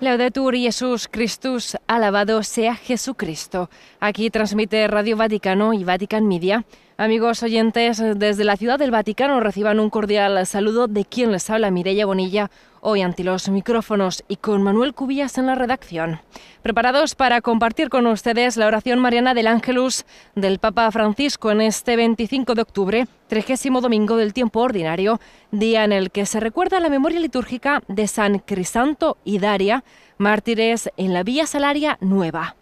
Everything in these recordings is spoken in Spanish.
Laudetur Jesús Christus, alabado sea Jesucristo. Aquí transmite Radio Vaticano y Vatican Media. Amigos oyentes, desde la Ciudad del Vaticano reciban un cordial saludo de quien les habla Mireia Bonilla, hoy ante los micrófonos y con Manuel Cubillas en la redacción. Preparados para compartir con ustedes la oración mariana del Ángelus del Papa Francisco en este 25 de octubre, trigésimo domingo del tiempo ordinario, día en el que se recuerda la memoria litúrgica de San Crisanto y Daria, mártires en la Vía Salaria Nueva.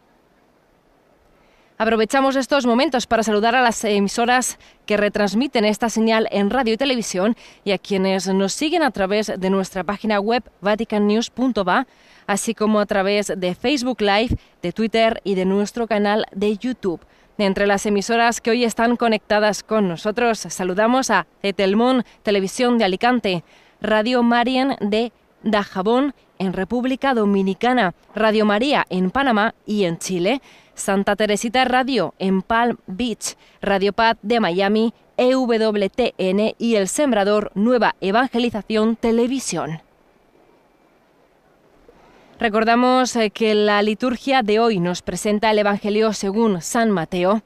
Aprovechamos estos momentos para saludar a las emisoras que retransmiten esta señal en radio y televisión y a quienes nos siguen a través de nuestra página web vaticannews.va, así como a través de Facebook Live, de Twitter y de nuestro canal de YouTube. Entre las emisoras que hoy están conectadas con nosotros, saludamos a Etelmon Televisión de Alicante, Radio Marien de Dajabón en República Dominicana, Radio María en Panamá y en Chile, Santa Teresita Radio en Palm Beach, Radio Paz de Miami, EWTN y El Sembrador Nueva Evangelización Televisión. Recordamos eh, que la liturgia de hoy nos presenta el Evangelio según San Mateo,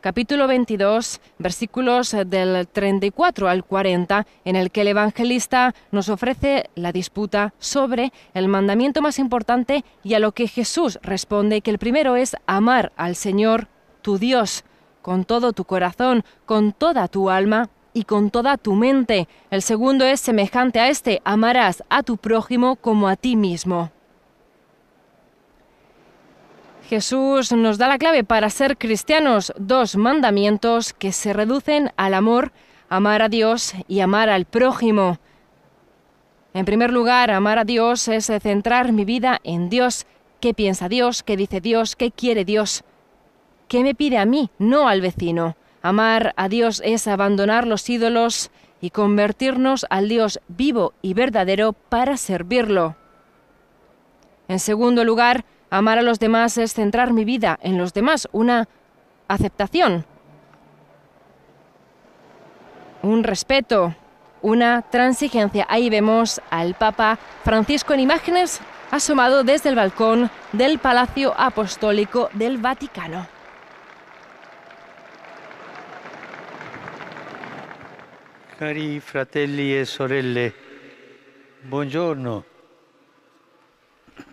capítulo 22, versículos eh, del 34 al 40, en el que el evangelista nos ofrece la disputa sobre el mandamiento más importante y a lo que Jesús responde que el primero es amar al Señor tu Dios con todo tu corazón, con toda tu alma y con toda tu mente. El segundo es semejante a este, amarás a tu prójimo como a ti mismo. Jesús nos da la clave para ser cristianos, dos mandamientos que se reducen al amor, amar a Dios y amar al prójimo. En primer lugar, amar a Dios es centrar mi vida en Dios. ¿Qué piensa Dios? ¿Qué dice Dios? ¿Qué quiere Dios? ¿Qué me pide a mí, no al vecino? Amar a Dios es abandonar los ídolos y convertirnos al Dios vivo y verdadero para servirlo. En segundo lugar, amar a los demás es centrar mi vida en los demás, una aceptación, un respeto, una transigencia. Ahí vemos al Papa Francisco en imágenes asomado desde el balcón del Palacio Apostólico del Vaticano. Cari fratelli e sorelle, buongiorno.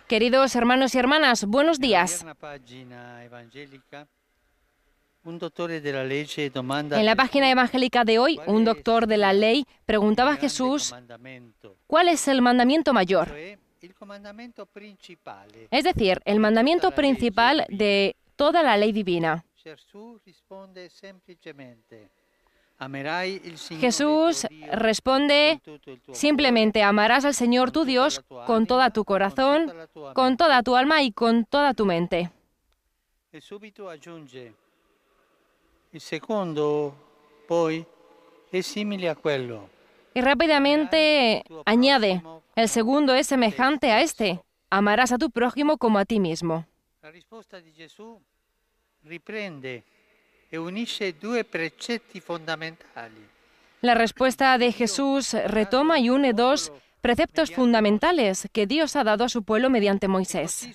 Queridos hermanos y hermanas, buenos días. En la página evangélica de hoy, un doctor de la ley preguntaba a Jesús, ¿cuál es el mandamiento mayor? Es decir, el mandamiento principal de toda la ley divina. Jesús responde simplemente, amarás al Señor tu Dios con toda tu corazón, con toda tu alma y con toda tu mente. Y rápidamente añade, el segundo es semejante a este, amarás a tu prójimo como a ti mismo. La respuesta Jesús e la respuesta de Jesús retoma y une dos preceptos fundamentales que Dios ha dado a su pueblo mediante Moisés.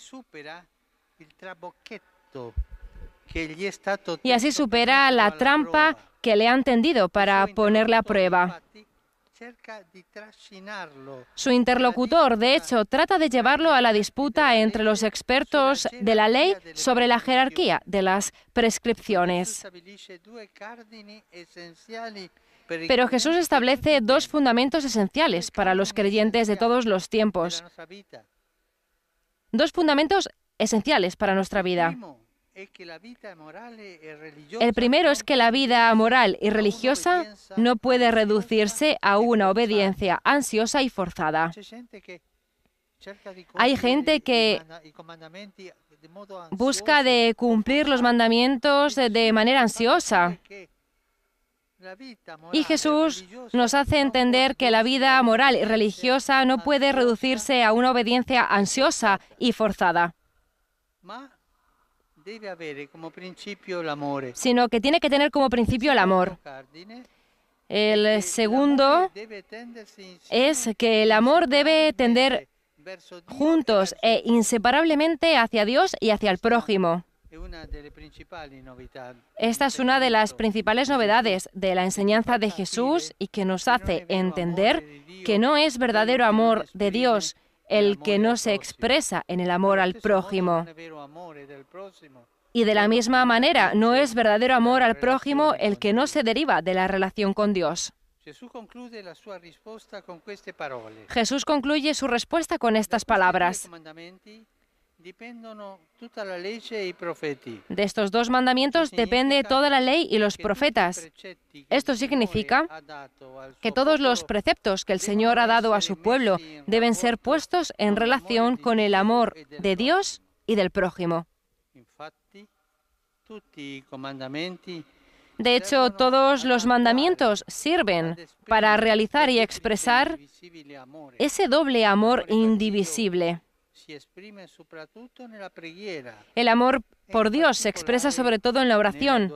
Y así supera la trampa que le han tendido para ponerle a prueba. Su interlocutor, de hecho, trata de llevarlo a la disputa entre los expertos de la ley sobre la jerarquía de las prescripciones. Pero Jesús establece dos fundamentos esenciales para los creyentes de todos los tiempos. Dos fundamentos esenciales para nuestra vida. El primero es que la vida moral y religiosa no puede reducirse a una obediencia ansiosa y forzada. Hay gente que busca de cumplir los mandamientos de manera ansiosa. Y Jesús nos hace entender que la vida moral y religiosa no puede reducirse a una obediencia ansiosa y forzada. Eh, como principio el amor. Eh. Sino que tiene que tener como principio el amor. Eh. El segundo es que el amor debe tender juntos e inseparablemente hacia Dios y hacia el prójimo. Esta es una de las principales novedades de la enseñanza de Jesús y que nos hace entender que no es verdadero amor de Dios el que no se expresa en el amor al prójimo. Y de la misma manera, no es verdadero amor al prójimo el que no se deriva de la relación con Dios. Jesús concluye su respuesta con estas palabras. De estos dos mandamientos depende toda la ley y los profetas. Esto significa que todos los preceptos que el Señor ha dado a su pueblo deben ser puestos en relación con el amor de Dios y del prójimo. De hecho, todos los mandamientos e sirven para realizar y expresar ese doble amor indivisible. El amor por Dios se expresa sobre todo en la oración,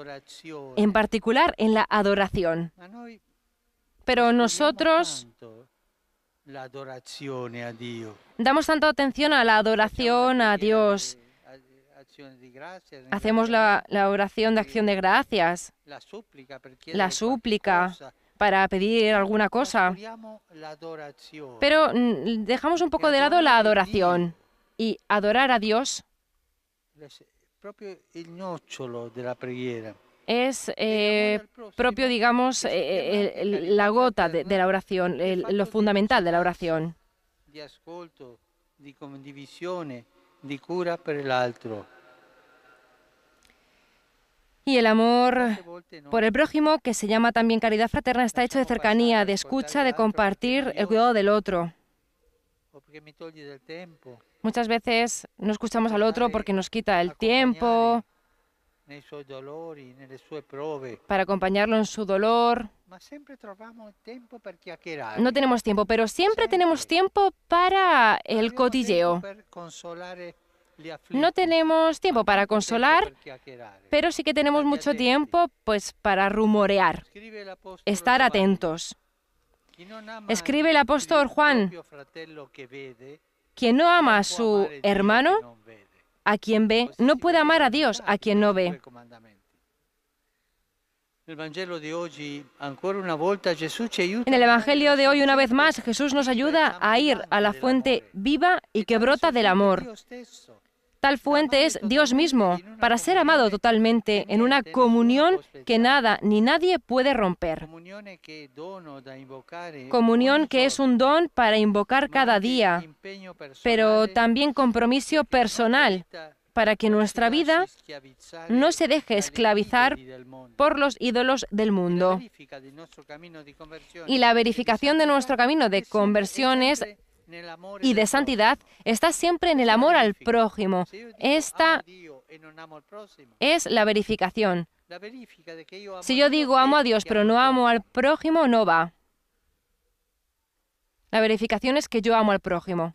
en particular en la adoración. Pero nosotros damos tanta atención a la adoración a Dios. Eh, Hacemos la, oración de acción de gracias, la súplica para pedir alguna cosa, pero mm, dejamos un poco de lado la adoración y adorar a Dios es eh, propio, digamos, eh, la gota de, la oración, lo fundamental de la oración. de cura Y el amor por el prójimo, que se llama también caridad fraterna, está hecho de cercanía, de escucha, de compartir el cuidado del otro. Muchas veces no escuchamos al otro porque nos quita el tiempo para acompañarlo en su dolor. No tenemos tiempo, pero siempre tenemos tiempo para el cotilleo. Eh, no tenemos tiempo para consolar, pero sí que tenemos mucho tiempo pues para rumorear, estar atentos. Escribe el apóstol Juan, quien no ama a su hermano, a quien ve, no puede amar a Dios, a quien no ve. En el Evangelio de hoy, una vez más, Jesús nos ayuda a ir a la fuente viva y que brota del amor. Tal fuente es Dios mismo, para ser amado totalmente en una comunión que nada ni nadie puede romper. Comunión que es un don para invocar cada día, pero también compromiso personal para que nuestra vida no se deje esclavizar por los ídolos del mundo. Y la verificación de nuestro camino de conversión es y de santidad está siempre en el amor al prójimo. Esta es la verificación. Si yo digo amo a Dios pero no amo al prójimo, no va. La verificación es que yo amo al prójimo.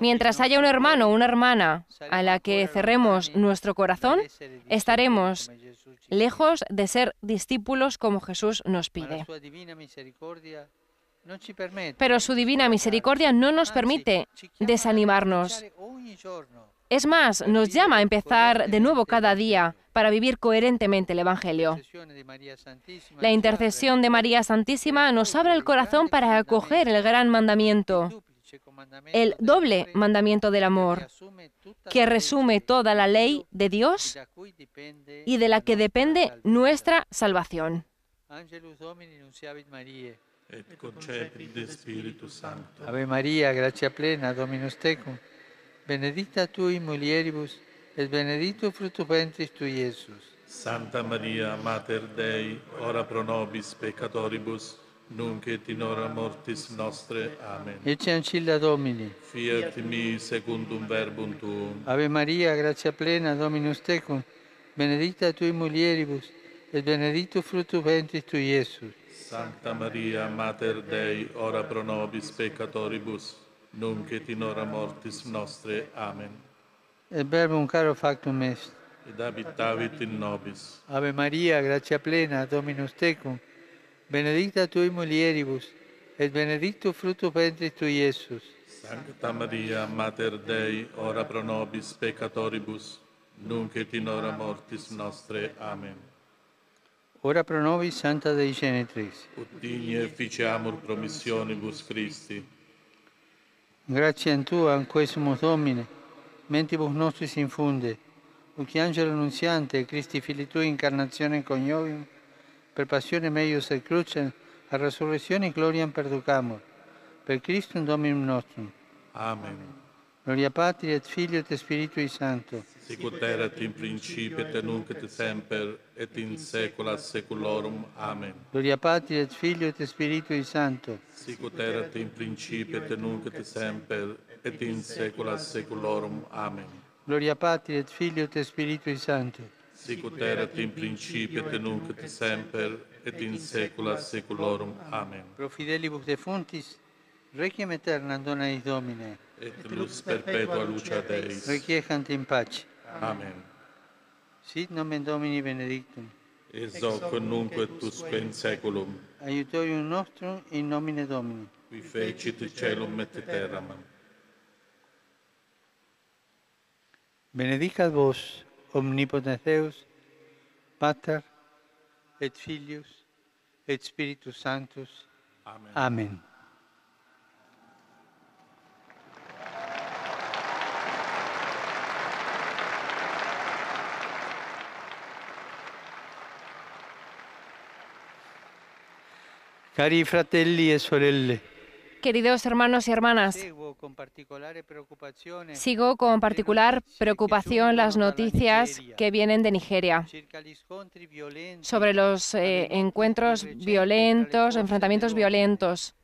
Mientras haya un hermano o una hermana a la que cerremos nuestro corazón, estaremos lejos de ser discípulos como Jesús nos pide. Pero su divina misericordia no nos permite desanimarnos. Es más, nos llama a empezar de nuevo cada día para vivir coherentemente el Evangelio. La intercesión de María Santísima nos abre el corazón para acoger el gran mandamiento el doble mandamiento del amor, que resume toda la ley de Dios y de la que depende nuestra salvación. Ave María, gracia plena, Dominus tecum, benedicta in mulieribus, et benedictus fructus ventris tu Iesus. Santa María, Mater Dei, ora pro nobis peccatoribus, nunc et in hora mortis nostre. Amen. Ecce ancilla Domini. Fiat mi secundum verbum tuum. Ave Maria, grazia plena, Dominus tecum, benedicta tui mulieribus, et benedictus fructus ventris tui, Iesus. Santa Maria, Mater Dei, ora pro nobis peccatoribus, nunc et in hora mortis nostre. Amen. Et verbum caro factum est. Ed abitavit in nobis. Ave Maria, grazia plena, Dominus tecum, benedicta tui mulieribus, et benedictus frutto ventris tui, Iesus. Sancta Maria, Mater Dei, ora pro nobis peccatoribus, nunc et in hora mortis nostre. Amen. Ora pro nobis, Santa Dei Genetris. Ut digne ficiamur promissionibus Christi. Grazie a Tua, anquesumus Domine, mentibus nostris infunde, ut che angelo annunziante, Christi fili Tui, incarnazione coniovium, per passione meius et crucem, a resurrezione e gloria perducamur, per Cristo un Dominum nostrum. Amen. Gloria Patri et Filio et Spiritui Santo. Sicut erat in principio et nunc et semper et in saecula saeculorum. Amen. Gloria Patri et Filio et Spiritui Santo. Sicut erat in principio et nunc et semper et in saecula saeculorum. Amen. Gloria Patri et Filio et Spiritui Sancto sicut erat in principio et nunc et semper et in saecula saeculorum. Amen. Pro fidelibus defuntis, requiem aeternam dona eis Domine. Et lux perpetua lucia Deis. Requiescant in pace. Amen. Sit nomen Domini benedictum. Ex hoc nunc et usque in saeculum. Aiutorium nostrum in nomine Domini. Qui fecit celum et terram. Benedicat vos omnipotens Deus, Pater, et Filius, et Spiritus Sanctus. Amen. Amen. Cari fratelli e sorelle, Queridos hermanos y hermanas, sigo con particular preocupación las noticias que vienen de Nigeria sobre los eh, encuentros violentos, enfrentamientos violentos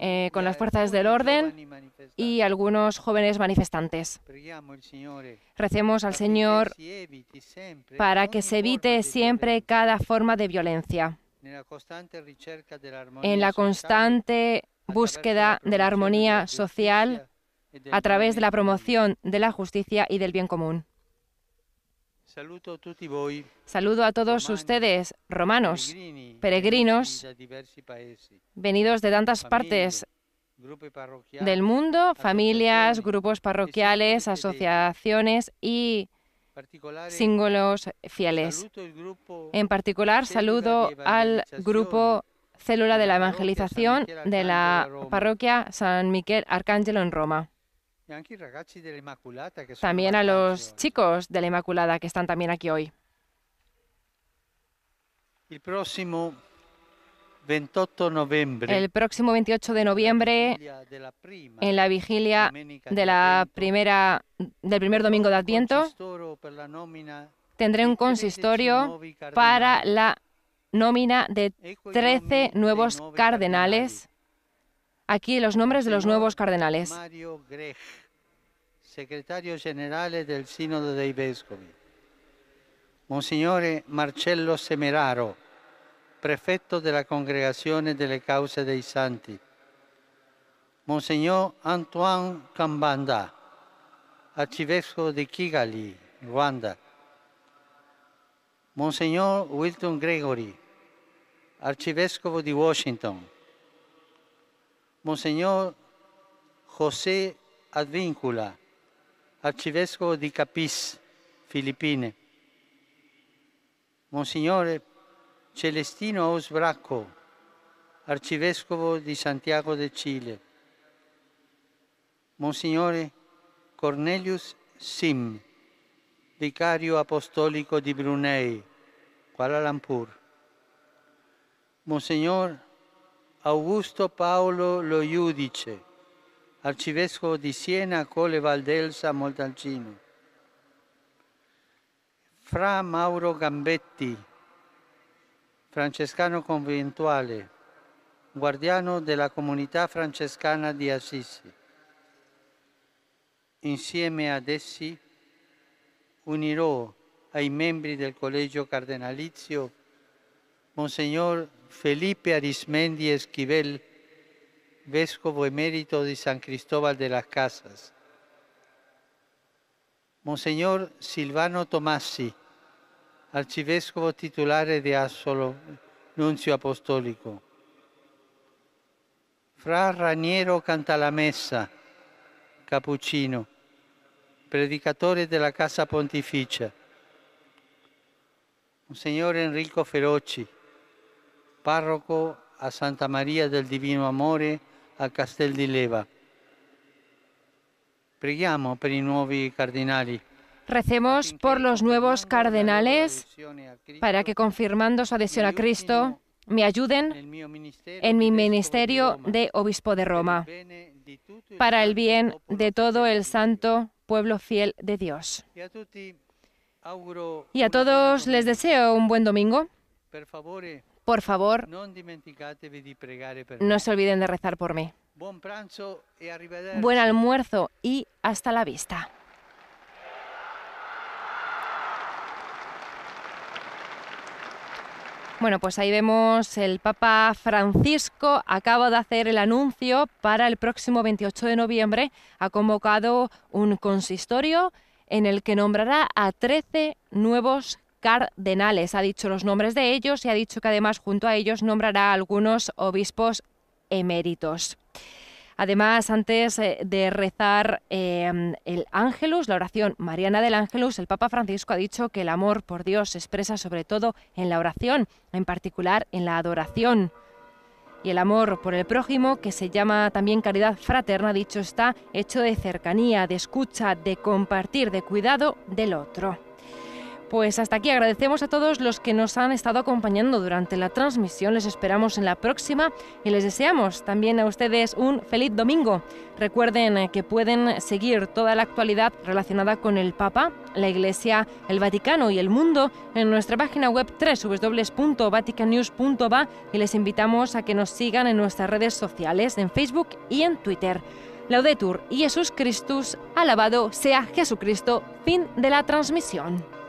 eh, con las fuerzas del orden y algunos jóvenes manifestantes. Recemos al Señor para que se evite siempre cada forma de violencia en la constante búsqueda de la armonía social a través de la promoción de la justicia y del bien común. Saludo a todos ustedes, romanos, peregrinos, venidos de tantas partes del mundo, familias, grupos parroquiales, asociaciones y símbolos fieles. En particular, saludo al grupo célula de la evangelización de la parroquia San Miquel Arcángelo en Roma. También a los chicos de la Inmaculada que están también aquí hoy. El próximo 28 de noviembre, en la vigilia de la del primer domingo de Adviento, tendré un consistorio para la nómina de 13 nuevos cardenales. Aquí los nombres de los nuevos cardenales. Mario Grech, secretario general del Sínodo dei Vescovi. Monsignore Marcello Semeraro, prefecto la congregación Congregazione delle Cause dei Santi. Monsignor Antoine Cambanda, arcivescovo de Kigali, Ruanda. Monsignor Wilton Gregory, arcivescovo di Washington, Monsignor José Advincula, arcivescovo di Capiz, Filippine, Monsignore Celestino Osbracco, arcivescovo di Santiago de Cile, Monsignore Cornelius Sim, vicario apostolico di Brunei, Kuala Lumpur, Monsignor Augusto Paolo Lo Iudice, arcivescovo di Siena, Cole Valdelsa, Montalcino. Fra Mauro Gambetti, francescano conventuale, guardiano della comunità francescana di Assisi. Insieme ad essi unirò ai membri del Collegio Cardenalizio Monsignor Felipe Arismendi Esquivel, vescovo emerito di San Cristóbal de las Casas. Monsignor Silvano Tomassi, arcivescovo titolare di Assolo, nunzio apostolico. Fra Raniero Cantalamessa, cappuccino, predicatore della Casa Pontificia. Monsignor Enrico Feroci, párroco a Santa María del Divino Amore a Castel di Leva. Preghiamo cardinali. Recemos por los nuevos cardenales para que confirmando su adhesión a Cristo me ayuden en mi ministerio de obispo de Roma, para el bien de todo el santo pueblo fiel de Dios. Y a todos les deseo un buen domingo. Por favor, no se olviden de rezar por mí. E Buen almuerzo y hasta la vista. Bueno, pues ahí vemos el Papa Francisco acaba de hacer el anuncio para el próximo 28 de noviembre. Ha convocado un consistorio en el que nombrará a 13 nuevos cardenales. Ha dicho los nombres de ellos y ha dicho que además junto a ellos nombrará a algunos obispos eméritos. Además, antes eh, de rezar em, el Ángelus, la oración mariana del Ángelus, el Papa Francisco ha dicho que el amor por Dios se expresa sobre todo en la oración, en particular en la adoración. Y el amor por el prójimo, que se llama también caridad fraterna, dicho está, hecho de cercanía, de escucha, de compartir, de cuidado del otro. Pues hasta aquí agradecemos a todos los que nos han estado acompañando durante la transmisión. Les esperamos en la próxima y les deseamos también a ustedes un feliz domingo. Recuerden eh, que pueden seguir toda la actualidad relacionada con el Papa, la Iglesia, el Vaticano y el mundo en nuestra página web www.vaticanews.va y les invitamos a que nos sigan en nuestras redes sociales, en Facebook y en Twitter. Laudetur Jesús Christus, alabado sea Jesucristo. Fin de la transmisión.